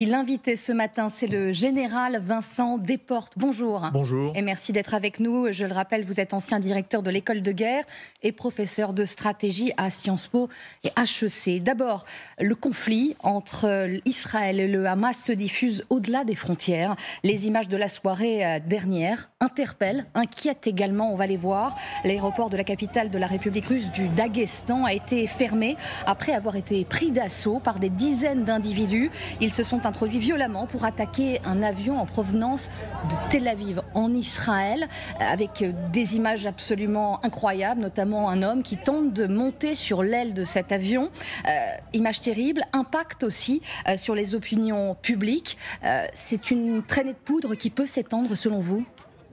L'invité ce matin, c'est le général Vincent Desportes. Bonjour. Bonjour. Et merci d'être avec nous. Je le rappelle, vous êtes ancien directeur de l'école de guerre et professeur de stratégie à Sciences Po et HEC. D'abord, le conflit entre Israël et le Hamas se diffuse au-delà des frontières. Les images de la soirée euh, dernière interpellent, inquiètent également, on va les voir. L'aéroport de la capitale de la République russe du Daghestan a été fermé après avoir été pris d'assaut par des dizaines d'individus. Ils se sont introduit violemment pour attaquer un avion en provenance de Tel Aviv, en Israël, avec des images absolument incroyables, notamment un homme qui tente de monter sur l'aile de cet avion. Euh, image terrible, impact aussi euh, sur les opinions publiques. Euh, c'est une traînée de poudre qui peut s'étendre selon vous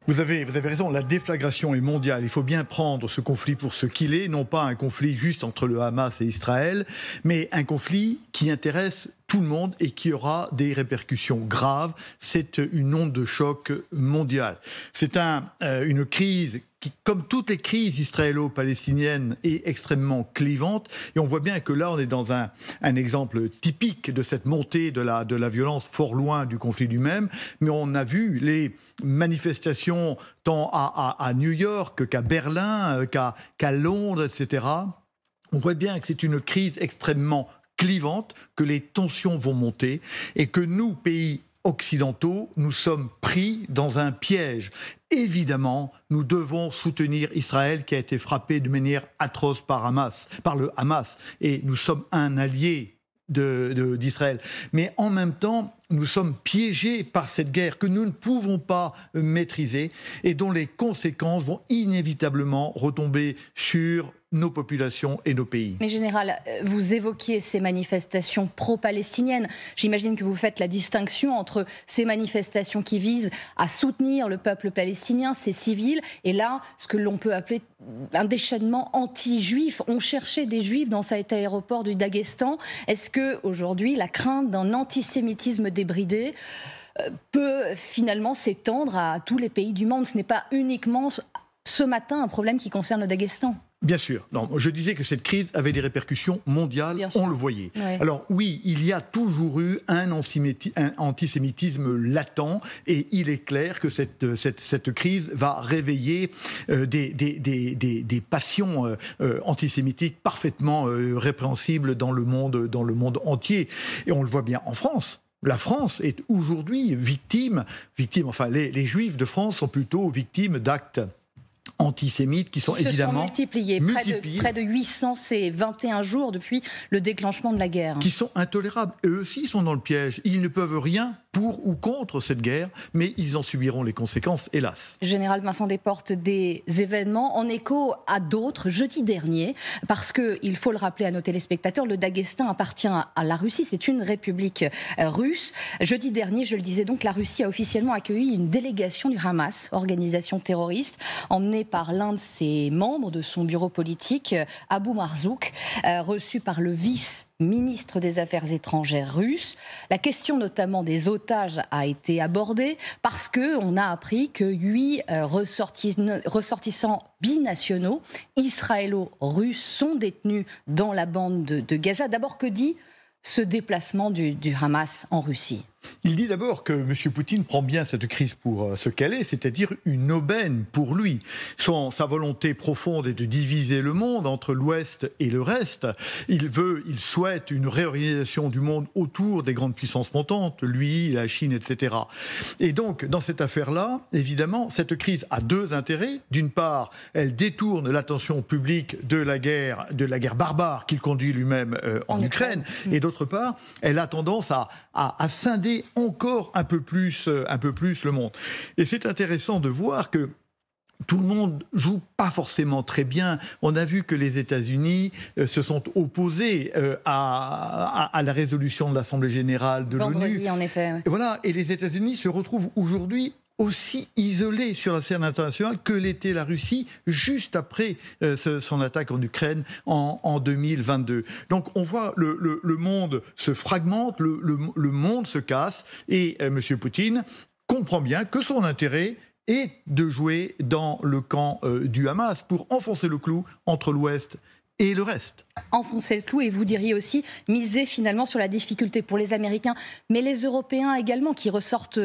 vous avez, vous avez raison, la déflagration est mondiale. Il faut bien prendre ce conflit pour ce qu'il est, non pas un conflit juste entre le Hamas et Israël, mais un conflit qui intéresse tout le monde et qui aura des répercussions graves. C'est une onde de choc mondiale. C'est euh, une crise qui, comme toutes les crises israélo-palestiniennes, est extrêmement clivante. Et on voit bien que là, on est dans un, exemple typique de cette montée de la, violence fort loin du conflit lui-même. Mais on a vu les manifestations tant à, New York qu'à Berlin, euh, qu'à Londres, etc. On voit bien que c'est une crise extrêmement clivante, que les tensions vont monter et que nous, pays occidentaux, nous sommes pris dans un piège. Évidemment, nous devons soutenir Israël qui a été frappé de manière atroce par par le Hamas, et nous sommes un allié d'Israël. Mais en même temps, nous sommes piégés par cette guerre que nous ne pouvons pas maîtriser et dont les conséquences vont inévitablement retomber sur nos populations et nos pays. Mais général, euh, vous évoquiez ces manifestations pro-palestiniennes. J'imagine que vous faites la distinction entre ces manifestations qui visent à soutenir le peuple palestinien, ses civils, et là, ce que l'on peut appeler un déchaînement anti-juif. On cherchait des juifs dans cet aéroport du Daghestan. Est-ce que aujourd'hui, la crainte d'un antisémitisme débridé euh, peut finalement s'étendre à tous les pays du monde. Ce n'est pas uniquement ce matin un problème qui concerne le Daghestan. Bien sûr. Non, je disais que cette crise avait des répercussions mondiales, on le voyait. Alors oui, il y a toujours eu un antisémitisme latent et il est clair que cette, crise va réveiller euh, des, passions euh, euh, antisémitiques parfaitement répréhensibles dans le, monde, dans le monde entier. Et on le voit bien en France. La France est aujourd'hui victime, victime, enfin les Juifs de France sont plutôt victimes d'actes antisémites qui sont évidemment se sont multipliés. Près, de, près, de, 800 ces 21 jours depuis le déclenchement de la guerre. Qui sont intolérables. eux aussi sont dans le piège. Ils ne peuvent rien pour ou contre cette guerre, mais ils en subiront les conséquences, hélas. Général Vincent Desportes, des événements en écho à d'autres jeudi dernier, parce que, il faut le rappeler à nos téléspectateurs, le Daghestan appartient à la Russie, c'est une république euh, russe. Jeudi dernier, je le disais donc, la Russie a officiellement accueilli une délégation du Hamas, organisation terroriste, emmenée par l'un de ses membres de son bureau politique, Abou Marzouk, euh, reçu par le vice ministre des Affaires étrangères russe. La question notamment des otages a été abordée parce qu'on a appris que huit euh, ressortissants binationaux israélo-russes sont détenus dans la bande de, Gaza. D'abord, que dit ce déplacement du Hamas en Russie il dit d'abord que M. Poutine prend bien cette crise pour euh, ce qu'elle est, c'est-à-dire une aubaine pour lui. Son, sa volonté profonde est de diviser le monde entre l'Ouest et le reste. Il veut, il souhaite une réorganisation du monde autour des grandes puissances montantes, lui, la Chine, etc. Et donc, dans cette affaire-là, évidemment, cette crise a deux intérêts. D'une part, elle détourne l'attention publique de la guerre, de la guerre barbare qu'il conduit lui-même euh, en, Ukraine. Et d'autre part, elle a tendance à scinder encore un peu plus, euh, un peu plus le monde. Et c'est intéressant de voir que tout le monde joue pas forcément très bien. On a vu que les États-Unis euh, se sont opposés euh, à, la résolution de l'Assemblée générale de l'ONU. en effet. Voilà, et les États-Unis se retrouvent aujourd'hui aussi isolé sur la scène internationale que l'était la Russie juste après euh, son attaque en Ukraine en, 2022. Donc on voit le, monde se fragmente, le, monde se casse et euh, M. Poutine comprend bien que son intérêt est de jouer dans le camp euh, du Hamas pour enfoncer le clou entre l'Ouest et le reste. Enfoncer le clou et vous diriez aussi miser finalement sur la difficulté pour les Américains, mais les Européens également qui ressortent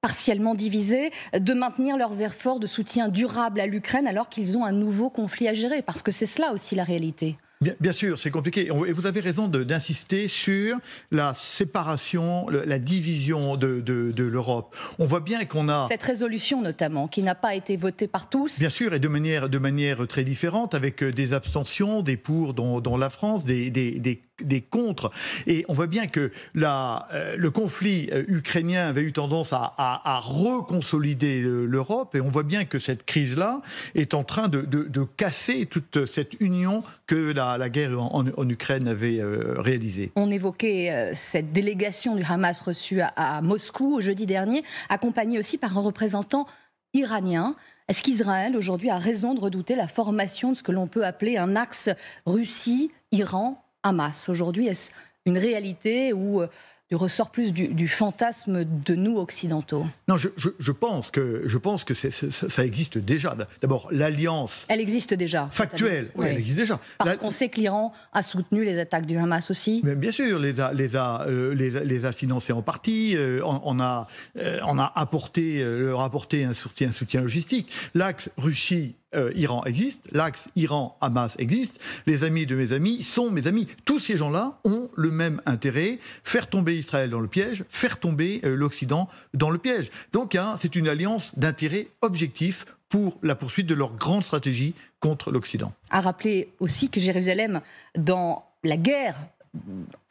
partiellement divisés, de maintenir leurs efforts de soutien durable à l'Ukraine alors qu'ils ont un nouveau conflit à gérer Parce que c'est cela aussi la réalité. Bien, sûr, c'est compliqué. Et vous avez raison d'insister sur la séparation, la division de, l'Europe. On voit bien qu'on a... Cette résolution notamment, qui n'a pas été votée par tous. Bien sûr, et de manière, de manière très différente, avec euh, des abstentions, des pour dans, la France, des, des, contres. Et on voit bien que euh, le conflit euh, ukrainien avait eu tendance à, reconsolider l'Europe. Et on voit bien que cette crise-là est en train de, de, casser toute cette union que la, la, guerre en, Ukraine avait euh, réalisé. On évoquait euh, cette délégation du Hamas reçue à, à Moscou jeudi dernier, accompagnée aussi par un représentant iranien. Est-ce qu'Israël aujourd'hui a raison de redouter la formation de ce que l'on peut appeler un axe Russie-Iran-Hamas Aujourd'hui, est-ce une réalité où euh, du ressort plus du, fantasme de nous occidentaux Non, je, pense que, je pense que ça, existe déjà. D'abord, l'alliance. Elle existe déjà. Factuelle, elle existe déjà. Parce qu'on sait que l'Iran a soutenu les attaques du Hamas aussi. Mais bien sûr, les a, les a, euh, les financés en partie. Euh, on, a, euh, on a apporté, leur un soutien, un soutien logistique. L'axe Russie euh, Iran existe, l'axe Iran-Hamas existe, les amis de mes amis sont mes amis. Tous ces gens-là ont le même intérêt, faire tomber Israël dans le piège, faire tomber euh, l'Occident dans le piège. Donc hein, c'est une alliance d'intérêts objectifs pour la poursuite de leur grande stratégie contre l'Occident. À rappeler aussi que Jérusalem, dans la guerre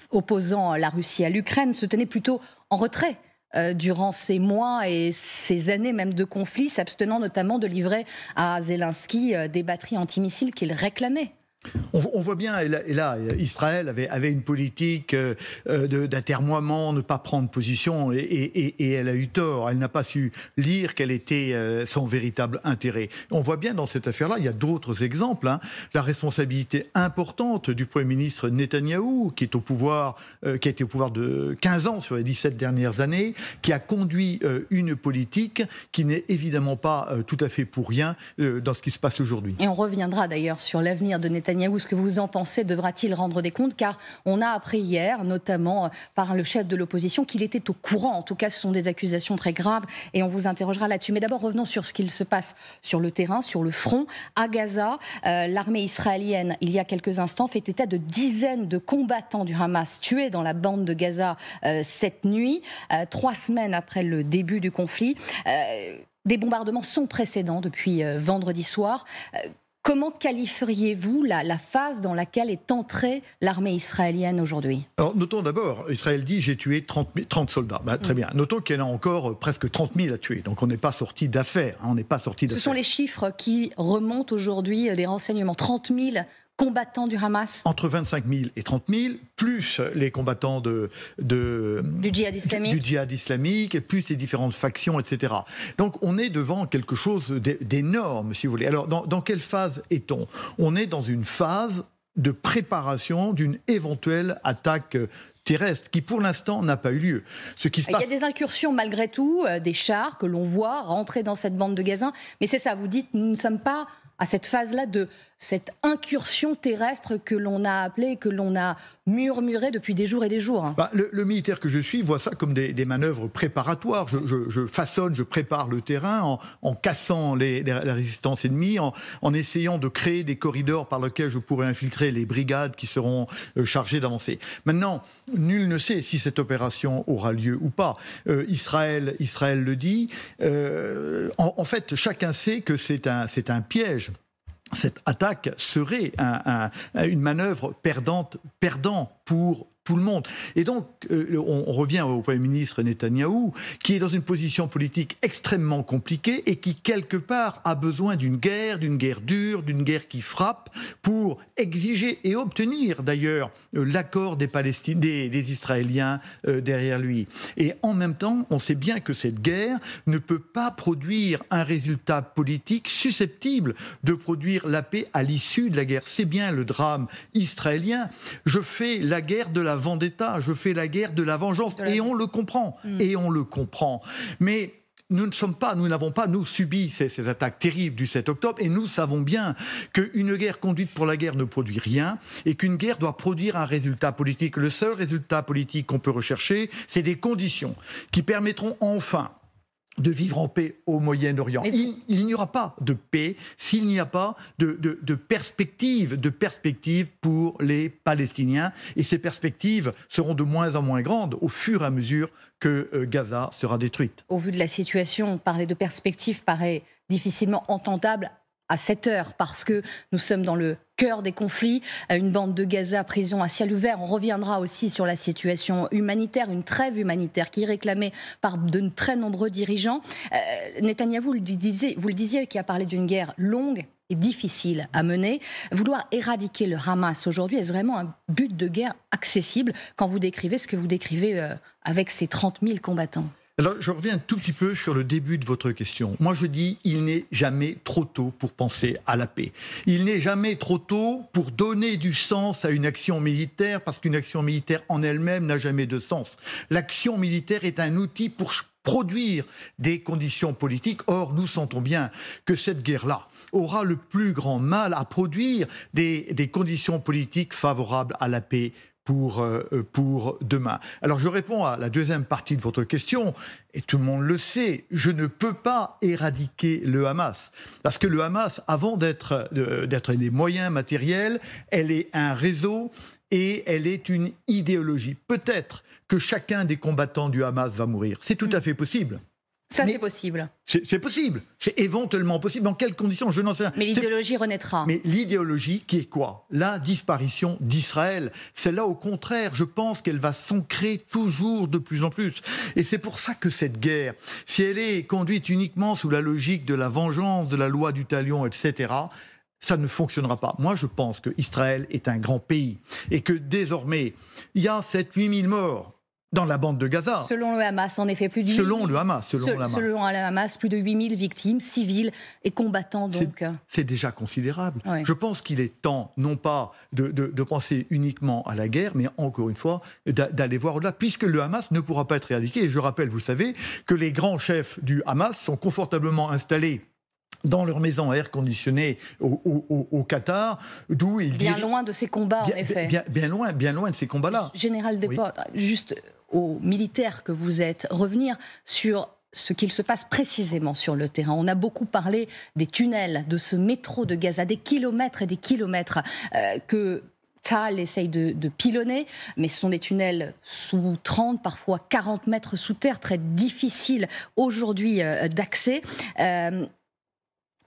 opposant la Russie à l'Ukraine, se tenait plutôt en retrait euh, durant ces mois et ces années même de conflit, s'abstenant notamment de livrer à Zelensky euh, des batteries antimissiles qu'il réclamait. On, voit bien, et là, Israël avait, une politique euh, euh ne pas prendre position, et, elle a eu tort. Elle n'a pas su lire quel était euh, son véritable intérêt. On voit bien dans cette affaire-là, il y a d'autres exemples, hein. la responsabilité importante du Premier ministre Netanyahou, qui est au pouvoir, euh, qui a été au pouvoir de 15 ans sur les 17 dernières années, qui a conduit une politique qui n'est évidemment pas tout à fait pour rien dans ce qui se passe aujourd'hui. Et on reviendra d'ailleurs sur l'avenir de Netanyahou Netanyahou, ce que vous en pensez, devra-t-il rendre des comptes Car on a appris hier, notamment euh, par le chef de l'opposition, qu'il était au courant. En tout cas, ce sont des accusations très graves et on vous interrogera là-dessus. Mais d'abord, revenons sur ce qu'il se passe sur le terrain, sur le front. À Gaza, euh, l'armée israélienne, il y a quelques instants, fait état de dizaines de combattants du Hamas tués dans la bande de Gaza euh, cette nuit, trois semaines après le début du conflit. Des bombardements sont précédents depuis vendredi soir. Comment qualifieriez-vous la, phase dans laquelle est entrée l'armée israélienne aujourd'hui Alors, notons d'abord, Israël dit j'ai tué 30, soldats. Bah, très mm. bien. Notons qu'elle a encore euh, presque 30 000 à tuer. Donc, on n'est pas sorti d'affaires. Hein, Ce sont les chiffres qui remontent aujourd'hui euh, des renseignements. 30 000 combattants du Hamas Entre 25 000 et 30 000, plus les combattants de, de du, djihad islamique. plus les différentes factions, etc. Donc on est devant quelque chose d'énorme, si vous voulez. Alors dans, quelle phase est-on On est dans une phase de préparation d'une éventuelle attaque euh, terrestre qui pour l'instant n'a pas eu lieu. Ce qui se passe... Il y a des incursions malgré tout, euh, des chars que l'on voit rentrer dans cette bande de gazins, mais c'est ça, vous dites, nous ne sommes pas à cette phase-là de cette incursion terrestre que l'on a appelée, que l'on a murmurée depuis des jours et des jours. Bah, le, militaire que je suis voit ça comme des, manœuvres préparatoires. Je, façonne, je prépare le terrain en, cassant la résistance ennemie, en, essayant de créer des corridors par lesquels je pourrais infiltrer les brigades qui seront euh, chargées d'avancer. Maintenant, nul ne sait si cette opération aura lieu ou pas. Euh, Israël, Israël le dit. Euh, en, fait, chacun sait que c'est un, un piège cette attaque serait une manœuvre perdante, perdant pour tout le monde. Et donc, euh, on, revient au Premier ministre Netanyahou, qui est dans une position politique extrêmement compliquée et qui, quelque part, a besoin d'une guerre, d'une guerre dure, d'une guerre qui frappe pour exiger et obtenir, d'ailleurs, euh, l'accord des, Palestiniens, des, Israéliens euh, derrière lui. Et en même temps, on sait bien que cette guerre ne peut pas produire un résultat politique susceptible de produire la paix à l'issue de la guerre. C'est bien le drame israélien. Je fais la guerre de la vendetta, je fais la guerre de la vengeance. Et on le comprend. Mm. Et on le comprend. Mais nous ne sommes pas, nous n'avons pas, nous, subi ces, ces, attaques terribles du 7 octobre, et nous savons bien qu'une guerre conduite pour la guerre ne produit rien, et qu'une guerre doit produire un résultat politique. Le seul résultat politique qu'on peut rechercher, c'est des conditions qui permettront enfin de vivre en paix au Moyen-Orient. Il, n'y aura pas de paix s'il n'y a pas de, de, de perspectives perspective pour les Palestiniens. Et ces perspectives seront de moins en moins grandes au fur et à mesure que euh, Gaza sera détruite. Au vu de la situation, parler de perspectives paraît difficilement entendable à 7 heures parce que nous sommes dans le cœur des conflits, euh, une bande de Gaza, prison à ciel ouvert. On reviendra aussi sur la situation humanitaire, une trêve humanitaire qui est réclamée par de très nombreux dirigeants. netanyahu Netanyahou, vous le disiez, qui a parlé d'une guerre longue et difficile à mener. Vouloir éradiquer le Hamas aujourd'hui, est-ce vraiment un but de guerre accessible quand vous décrivez ce que vous décrivez euh, avec ces 30 000 combattants alors, je reviens tout petit peu sur le début de votre question. Moi, je dis, il n'est jamais trop tôt pour penser à la paix. Il n'est jamais trop tôt pour donner du sens à une action militaire, parce qu'une action militaire en elle-même n'a jamais de sens. L'action militaire est un outil pour produire des conditions politiques. Or, nous sentons bien que cette guerre-là aura le plus grand mal à produire des, des conditions politiques favorables à la paix euh, euh, pour, demain. Alors je réponds à la deuxième partie de votre question, et tout le monde le sait, je ne peux pas éradiquer le Hamas, parce que le Hamas, avant d'être euh, des moyens matériels, elle est un réseau et elle est une idéologie. Peut-être que chacun des combattants du Hamas va mourir, c'est tout à mm. fait possible. Ça, c'est possible. C'est possible. C'est éventuellement possible. en quelles conditions Je n'en sais rien. Mais l'idéologie renaîtra. Mais l'idéologie qui est quoi La disparition d'Israël. Celle-là, au contraire, je pense qu'elle va s'ancrer toujours de plus en plus. Et c'est pour ça que cette guerre, si elle est conduite uniquement sous la logique de la vengeance, de la loi du talion, etc., ça ne fonctionnera pas. Moi, je pense qu'Israël est un grand pays et que désormais, il y a 7-8 000 morts dans la bande de Gaza. Selon le Hamas, en effet, plus de Selon le Hamas, selon, le Hamas. plus de 8000 victimes civiles et combattants. c'est euh. déjà considérable. Je pense qu'il est temps, non pas de, penser uniquement à la guerre, mais encore une fois d'aller voir au-delà, puisque le Hamas ne pourra pas être éradiqué. Et je rappelle, vous savez, que les grands chefs du Hamas sont confortablement installés dans leur maison air conditionné au, Qatar, d'où ils bien loin de ces combats en effet, bien, loin, bien loin de ces combats-là. Général Desportes, juste aux militaires que vous êtes, revenir sur ce qu'il se passe précisément sur le terrain. On a beaucoup parlé des tunnels, de ce métro de Gaza, des kilomètres et des kilomètres euh, que Tal essaye de, pilonner, mais ce sont des tunnels sous 30, parfois 40 mètres sous terre, très difficiles aujourd'hui euh, d'accès. Euh,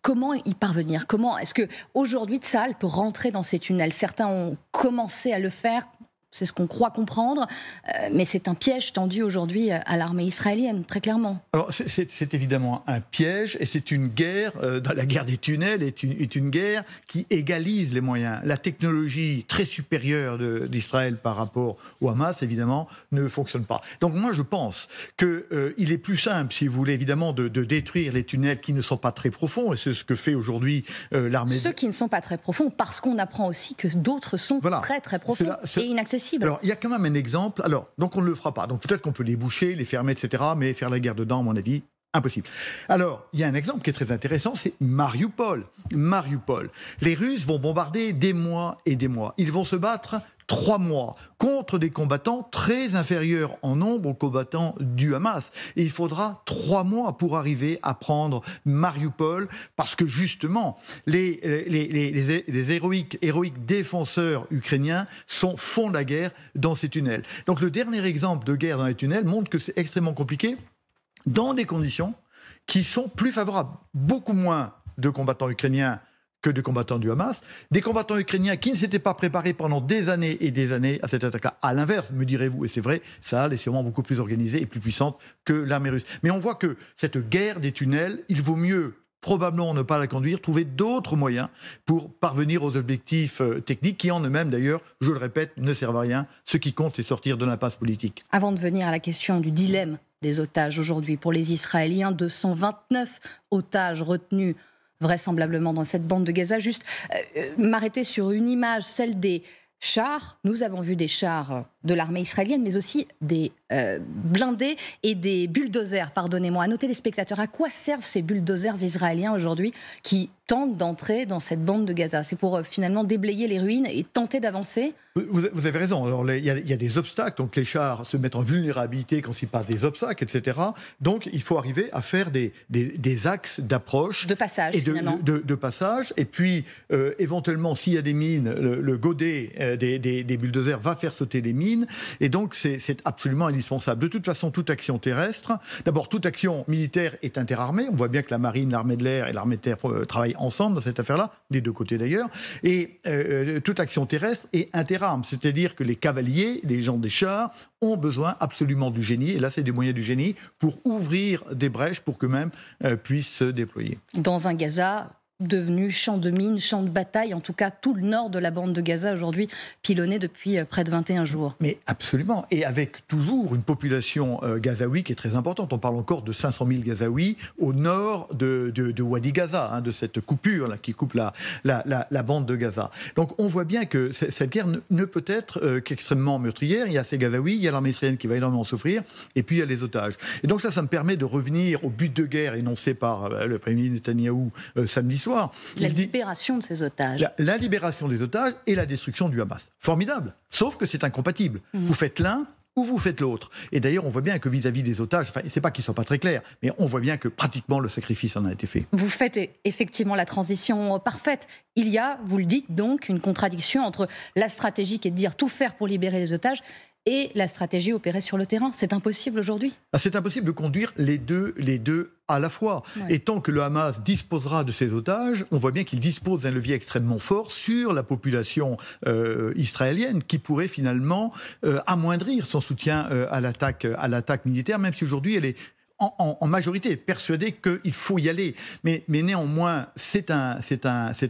comment y parvenir Comment est-ce que aujourd'hui Tal peut rentrer dans ces tunnels Certains ont commencé à le faire, c'est ce qu'on croit comprendre, euh, mais c'est un piège tendu aujourd'hui euh, à l'armée israélienne, très clairement. Alors c'est évidemment un piège, et c'est une guerre, euh, dans la guerre des tunnels, est une, est une, guerre qui égalise les moyens. La technologie très supérieure d'Israël par rapport au Hamas, évidemment, ne fonctionne pas. Donc moi je pense qu'il il est plus simple, si vous voulez, évidemment, de, détruire les tunnels qui ne sont pas très profonds, et c'est ce que fait aujourd'hui l'armée. Ceux qui ne sont pas très profonds, parce qu'on apprend aussi que d'autres sont très très profonds et inaccessibles. Alors, il y a quand même un exemple. Alors, donc on ne le fera pas. Donc peut-être qu'on peut les boucher, les fermer, etc. Mais faire la guerre dedans, à mon avis, Impossible. Alors, il y a un exemple qui est très intéressant, c'est Mariupol. Mariupol. Les Russes vont bombarder des mois et des mois. Ils vont se battre trois mois contre des combattants très inférieurs en nombre aux combattants du Hamas. Et il faudra trois mois pour arriver à prendre Mariupol, parce que justement, les, les, héroïques, héroïques défenseurs ukrainiens sont, font la guerre dans ces tunnels. Donc le dernier exemple de guerre dans les tunnels montre que c'est extrêmement compliqué dans des conditions qui sont plus favorables. Beaucoup moins de combattants ukrainiens que des combattants du Hamas, des combattants ukrainiens qui ne s'étaient pas préparés pendant des années et des années à cette attaque-là. À l'inverse, me direz-vous, et c'est vrai, ça est sûrement beaucoup plus organisée et plus puissante que l'armée russe. Mais on voit que cette guerre des tunnels, il vaut mieux probablement ne pas la conduire, trouver d'autres moyens pour parvenir aux objectifs euh, techniques qui en eux-mêmes d'ailleurs, je le répète, ne servent à rien. Ce qui compte, c'est sortir de l'impasse politique. Avant de venir à la question du dilemme des otages aujourd'hui pour les Israéliens, 229 otages retenus vraisemblablement dans cette bande de Gaza. Juste euh, euh, m'arrêter sur une image, celle des chars. Nous avons vu des chars euh, de l'armée israélienne, mais aussi des euh, blindés et des bulldozers, pardonnez-moi. À noter les spectateurs, à quoi servent ces bulldozers israéliens aujourd'hui qui tentent d'entrer dans cette bande de Gaza C'est pour euh, finalement déblayer les ruines et tenter d'avancer vous, avez raison. Alors, il y, a des obstacles. Donc, les chars se mettent en vulnérabilité quand ils passent des obstacles, etc. Donc, il faut arriver à faire des, axes d'approche. De passage, et de, passage. Et puis, euh, éventuellement, s'il y a des mines, le, godet des, des bulldozers va faire sauter les mines et donc, c'est absolument indispensable. De toute façon, toute action terrestre, d'abord, toute action militaire est interarmée. On voit bien que la marine, l'armée de l'air et l'armée de terre euh, travaillent ensemble dans cette affaire-là, des deux côtés d'ailleurs. Et euh, euh, toute action terrestre est interarme, c'est-à-dire que les cavaliers, les gens des chars, ont besoin absolument du génie. Et là, c'est des moyens du génie pour ouvrir des brèches pour qu'eux-mêmes puissent se déployer. Dans un Gaza devenu champ de mine, champ de bataille, en tout cas tout le nord de la bande de Gaza aujourd'hui pilonné depuis euh, près de 21 jours. Mais absolument, et avec toujours une population euh, qui est très importante. On parle encore de 500 000 gazaouis au nord de, Wadi Gaza, hein, de cette coupure là, qui coupe la, la, bande de Gaza. Donc on voit bien que cette guerre ne, peut être euh, qu'extrêmement meurtrière. Il y a ces gazaouis, il y a l'armée israélienne qui va énormément souffrir, et puis il y a les otages. Et donc ça, ça me permet de revenir au but de guerre énoncé par euh, le Premier ministre Netanyahou samedi soir la libération de ces otages. La, libération des otages et la destruction du Hamas. Formidable. Sauf que c'est incompatible. Mhm. Vous faites l'un ou vous faites l'autre. Et d'ailleurs, on voit bien que vis-à-vis des otages, enfin, c'est pas qu'ils soient pas très clairs, mais on voit bien que pratiquement le sacrifice en a été fait. Vous faites e, effectivement la transition parfaite. Il y a, vous le dites donc, une contradiction entre la stratégie qui est de dire tout faire pour libérer les otages et la stratégie opérée sur le terrain. C'est impossible aujourd'hui. Ah, c'est impossible de conduire les deux, les deux à la fois. Et tant que le Hamas disposera de ses otages, on voit bien qu'il dispose d'un levier extrêmement fort sur la population euh, israélienne qui pourrait finalement euh, amoindrir son soutien euh, à l'attaque à l'attaque militaire, même si aujourd'hui elle est en, majorité persuadée qu'il faut y aller. Mais, néanmoins, c'est un, c'est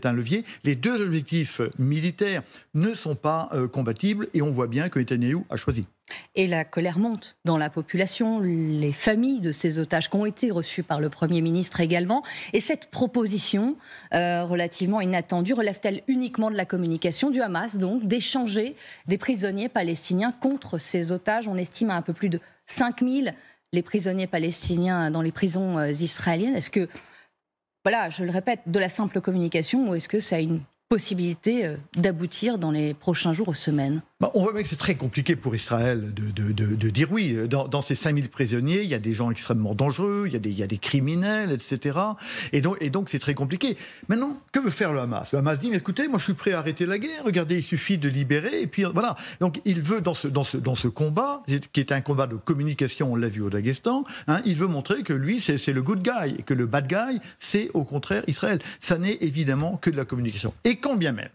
un levier. Les deux objectifs militaires ne sont pas compatibles et on voit bien que Netanyahu a choisi. Et la colère monte dans la population, les familles de ces otages qui ont été reçues par le Premier ministre également. Et cette proposition euh, relativement inattendue relève-t-elle uniquement de la communication du Hamas, donc d'échanger des prisonniers palestiniens contre ces otages On estime à un peu plus de 5000 les prisonniers palestiniens dans les prisons euh, israéliennes. Est-ce que, voilà, je le répète, de la simple communication ou est-ce que ça a une possibilité euh, d'aboutir dans les prochains jours ou semaines bah, on voit bien que c'est très compliqué pour Israël de, dire oui. Dans, dans ces 5000 prisonniers, il y a des gens extrêmement dangereux, il y a des, criminels, etc. Et donc, et donc c'est très compliqué. Maintenant, que veut faire le Hamas Le Hamas dit, mais écoutez, moi je suis prêt à arrêter la guerre, regardez, il suffit de libérer, et puis voilà. Donc il veut, dans ce, dans ce, combat, qui est un combat de communication, on l'a vu au Daghestan, hein, il veut montrer que lui, c'est le good guy, et que le bad guy, c'est au contraire Israël. Ça n'est évidemment que de la communication. Et quand bien même,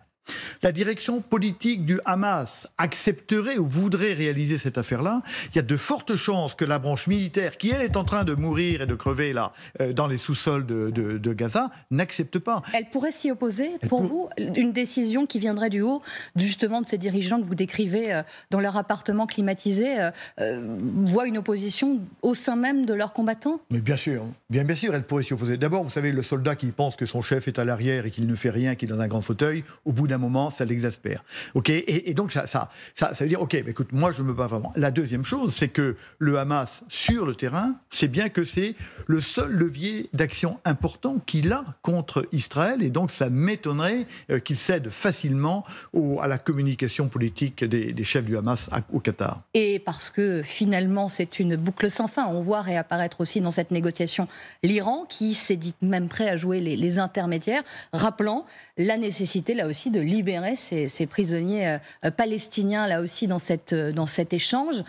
la direction politique du Hamas accepterait ou voudrait réaliser cette affaire-là, il y a de fortes chances que la branche militaire, qui elle est en train de mourir et de crever là, euh, dans les sous-sols de, Gaza, n'accepte pas. Elle pourrait s'y opposer, pour vous, une décision qui viendrait du haut, justement de ces dirigeants que vous décrivez euh, dans leur appartement climatisé, euh, voit une opposition au sein même de leurs combattants Mais bien sûr, bien sûr, elle pourrait s'y opposer. D'abord, vous savez, le soldat qui pense que son chef est à l'arrière et qu'il ne fait rien, qu'il est dans un grand fauteuil, au bout d'un moment, ça l'exaspère. Ok, et, donc ça, ça, ça, veut dire, ok, écoute, moi je me bats vraiment. La deuxième chose, c'est que le Hamas sur le terrain, c'est bien que c'est le seul levier d'action important qu'il a contre Israël, et donc ça m'étonnerait euh, qu'il cède facilement au, à la communication politique des, chefs du Hamas au Qatar. Et parce que finalement, c'est une boucle sans fin. On voit réapparaître aussi dans cette négociation l'Iran, qui s'est dit même prêt à jouer les intermédiaires, rappelant la nécessité là aussi de libérer ces, prisonniers euh, euh, palestiniens là aussi dans euh, cet échange.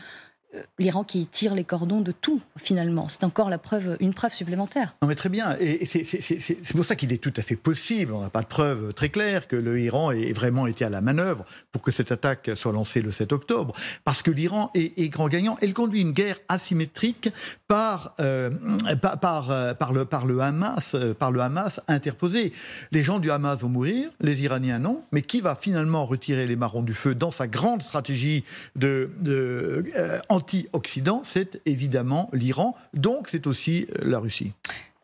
Euh, l'Iran qui tire les cordons de tout, finalement. C'est encore la preuve, une preuve supplémentaire. Non, mais très bien. Et c'est pour ça qu'il est tout à fait possible, on n'a pas de preuve très claire, que l'Iran ait vraiment été à la manœuvre pour que cette attaque soit lancée le 7 octobre. Parce que l'Iran est, grand gagnant. Elle conduit une guerre asymétrique par, euh, par, euh, par, le, par, le Hamas, par le Hamas interposé. Les gens du Hamas vont mourir, les Iraniens non. Mais qui va finalement retirer les marrons du feu dans sa grande stratégie de, anti-Occident, c'est évidemment l'Iran, donc c'est aussi euh, la Russie.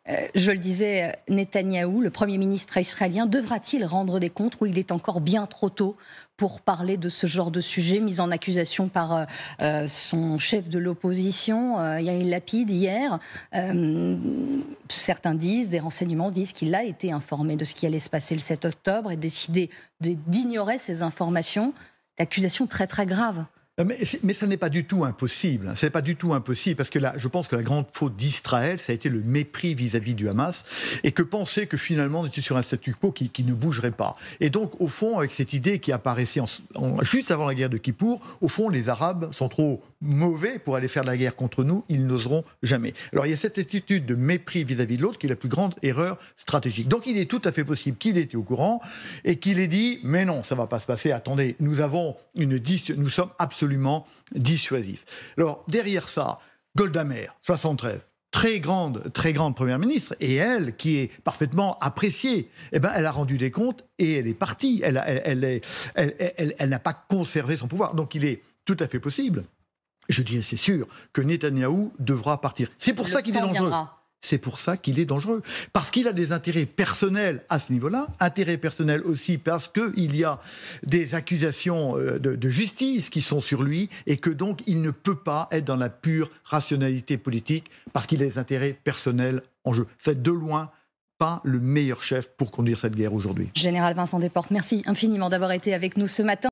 Euh, je le disais, euh, Netanyahou, le Premier ministre israélien, devra-t-il rendre des comptes où il est encore bien trop tôt pour parler de ce genre de sujet mis en accusation par son chef de l'opposition, a une Lapid, hier Certains disent, des renseignements disent qu'il a été informé de ce qui allait se passer le 7 octobre et décidé d'ignorer ces informations. D'accusation très très grave. Euh, mais, mais ça n'est pas du tout impossible. Hein. Ce n'est pas du tout impossible parce que là, je pense que la grande faute d'Israël, ça a été le mépris vis-à-vis du Hamas et que penser que finalement on était sur un statu quo qui, ne bougerait pas. Et donc, au fond, avec cette idée qui apparaissait juste avant la guerre de Kippour, au fond, les Arabes sont trop mauvais pour aller faire la guerre contre nous, ils n'oseront jamais. Alors il y a cette attitude de mépris vis-à-vis de l'autre qui est la plus grande erreur stratégique. Donc il est tout à fait possible qu'il était au courant et qu'il ait dit mais non, ça ne va pas se passer. Attendez, nous avons une nous sommes absolument dissuasifs. Alors derrière ça, Golda Meir, 73 très grande, très grande première ministre, et elle, qui est parfaitement appréciée, eh ben, elle a rendu des comptes et elle est partie. Elle, elle, elle, elle n'a pas conservé son pouvoir. Donc il est tout à fait possible je dis, c'est sûr, que Netanyahou devra partir. C'est pour ça qu'il est dangereux. C'est pour ça qu'il est dangereux. Parce qu'il a des intérêts personnels à ce niveau-là, intérêts personnels aussi parce qu'il y a des accusations euh, de, de, justice qui sont sur lui et que donc il ne peut pas être dans la pure rationalité politique parce qu'il a des intérêts personnels en jeu. C'est de loin pas le meilleur chef pour conduire cette guerre aujourd'hui. Général Vincent Desportes, merci infiniment d'avoir été avec nous ce matin.